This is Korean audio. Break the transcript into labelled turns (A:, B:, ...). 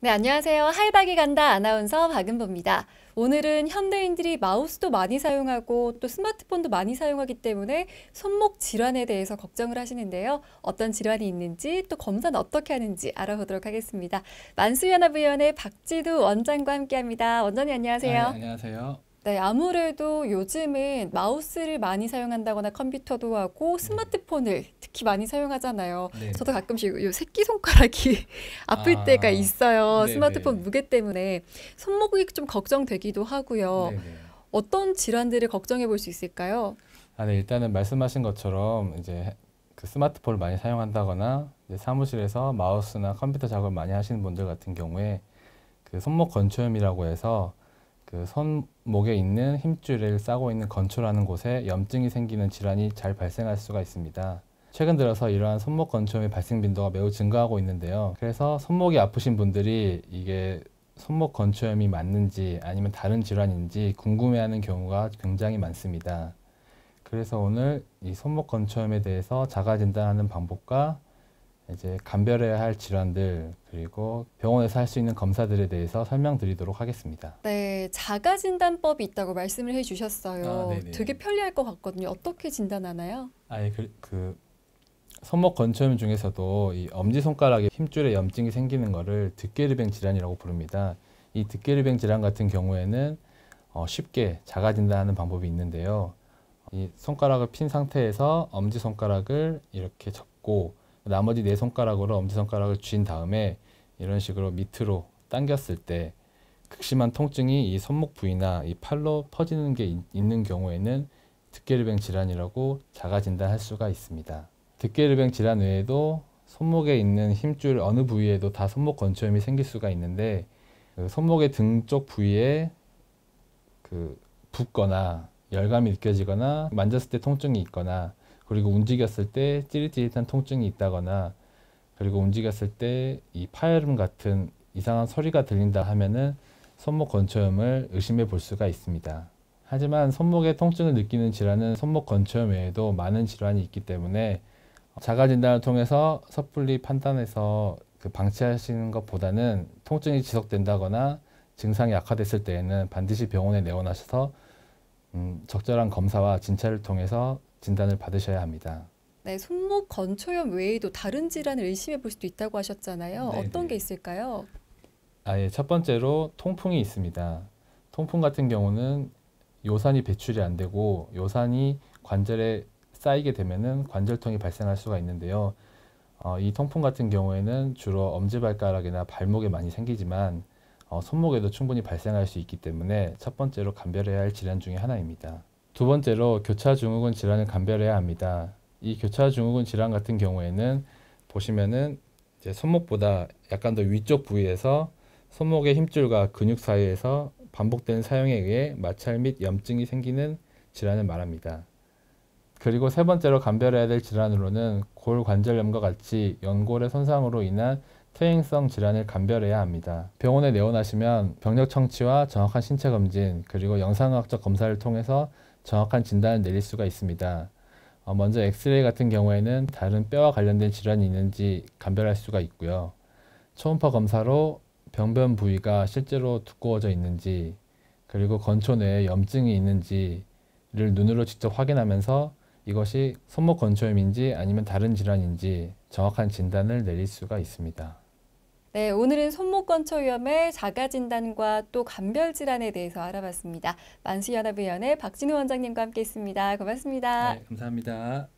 A: 네, 안녕하세요. 하이닥이 간다 아나운서 박은보입니다. 오늘은 현대인들이 마우스도 많이 사용하고 또 스마트폰도 많이 사용하기 때문에 손목 질환에 대해서 걱정을 하시는데요. 어떤 질환이 있는지 또 검사는 어떻게 하는지 알아보도록 하겠습니다. 만수연합의원의 박지두 원장과 함께합니다. 원장님 안녕하세요. 아, 네,
B: 안녕하세요.
A: 네, 아무래도 요즘은 마우스를 많이 사용한다거나 컴퓨터도 하고 네. 스마트폰을 특히 많이 사용하잖아요. 네 저도 가끔씩 요 새끼 손가락이 아플 아, 때가 있어요. 네네. 네. 스마트폰 무게 때문에 손목이 좀 걱정되기도 하고요. 네네. 네. 어떤 질환들을 걱정해 볼 수 있을까요?
B: 아, 네, 일단은 말씀하신 것처럼 이제 그 스마트폰을 많이 사용한다거나 사무실에서 마우스나 컴퓨터 작업을 많이 하시는 분들 같은 경우에 그 손목 건초염이라고 해서 그 손목에 있는 힘줄을 싸고 있는 건초라는 곳에 염증이 생기는 질환이 잘 발생할 수가 있습니다. 최근 들어서 이러한 손목 건초염의 발생 빈도가 매우 증가하고 있는데요. 그래서 손목이 아프신 분들이 이게 손목 건초염이 맞는지 아니면 다른 질환인지 궁금해하는 경우가 굉장히 많습니다. 그래서 오늘 이 손목 건초염에 대해서 자가 진단하는 방법과 이제 감별해야 할 질환들 그리고 병원에서 할 수 있는 검사들에 대해서 설명드리도록 하겠습니다.
A: 네, 자가 진단법이 있다고 말씀을 해주셨어요. 아, 네, 네. 되게 편리할 것 같거든요. 어떻게 진단하나요?
B: 아예 그, 그 손목 건초염 중에서도 이 엄지 손가락에 힘줄에 염증이 생기는 것을 득계르뱅 질환이라고 부릅니다. 이 득계르뱅 질환 같은 경우에는 어, 쉽게 자가 진단하는 방법이 있는데요. 이 손가락을 핀 상태에서 엄지 손가락을 이렇게 접고 나머지 네 손가락으로 엄지손가락을 쥔 다음에 이런 식으로 밑으로 당겼을 때 극심한 통증이 이 손목 부위나 이 팔로 퍼지는 게 있, 는 경우에는 득계류병 질환이라고 자가 진단할 수가 있습니다. 득계류병 질환 외에도 손목에 있는 힘줄 어느 부위에도 다 손목 건초염이 생길 수가 있는데 그 손목의 등쪽 부위에 그 붓거나 열감이 느껴지거나 만졌을 때 통증이 있거나 그리고 움직였을 때 찌릿찌릿한 통증이 있다거나 그리고 움직였을 때 이 파열음 같은 이상한 소리가 들린다 하면은 손목 건초염을 의심해 볼 수가 있습니다. 하지만 손목에 통증을 느끼는 질환은 손목 건초염 외에도 많은 질환이 있기 때문에 자가 진단을 통해서 섣불리 판단해서 그 방치하시는 것보다는 통증이 지속된다거나 증상이 악화됐을 때에는 반드시 병원에 내원하셔서 음, 적절한 검사와 진찰을 통해서 진단을 받으셔야 합니다.
A: 네, 손목 건초염 외에도 다른 질환을 의심해 볼 수도 있다고 하셨잖아요. 네네. 어떤 네. 게 있을까요?
B: 아예 첫 번째로 통풍이 있습니다. 통풍 같은 경우는 요산이 배출이 안 되고 요산이 관절에 쌓이게 되면은 관절통이 발생할 수가 있는데요. 어, 이 통풍 같은 경우에는 주로 엄지발가락이나 발목에 많이 생기지만 어, 손목에도 충분히 발생할 수 있기 때문에 첫 번째로 감별해야 할 질환 중의 하나입니다. 두 번째로 교차 증후군 질환을 감별해야 합니다. 이 교차 증후군 질환 같은 경우에는 보시면은 이제 손목보다 약간 더 위쪽 부위에서 손목의 힘줄과 근육 사이에서 반복된 사용에 의해 마찰 및 염증이 생기는 질환을 말합니다. 그리고 세 번째로 감별해야 될 질환으로는 골관절염과 같이 연골의 손상으로 인한 퇴행성 질환을 감별해야 합니다. 병원에 내원하시면 병력 청취와 정확한 신체 검진 그리고 영상학적 검사를 통해서 정확한 진단을 내릴 수가 있습니다. 어, 먼저 엑스레이 같은 경우에는 다른 뼈와 관련된 질환이 있는지 감별할 수가 있고요. 초음파 검사로 병변 부위가 실제로 두꺼워져 있는지 그리고 건초 내에 염증이 있는지를 눈으로 직접 확인하면서 이것이 손목 건초염인지 아니면 다른 질환인지 정확한 진단을 내릴 수가 있습니다.
A: 네, 오늘은 손목 건초 위험의 자가 진단과 또 감별 질환에 대해서 알아봤습니다. 만수연합의원의 박진우 원장님과 함께했습니다. 고맙습니다. 네,
B: 감사합니다.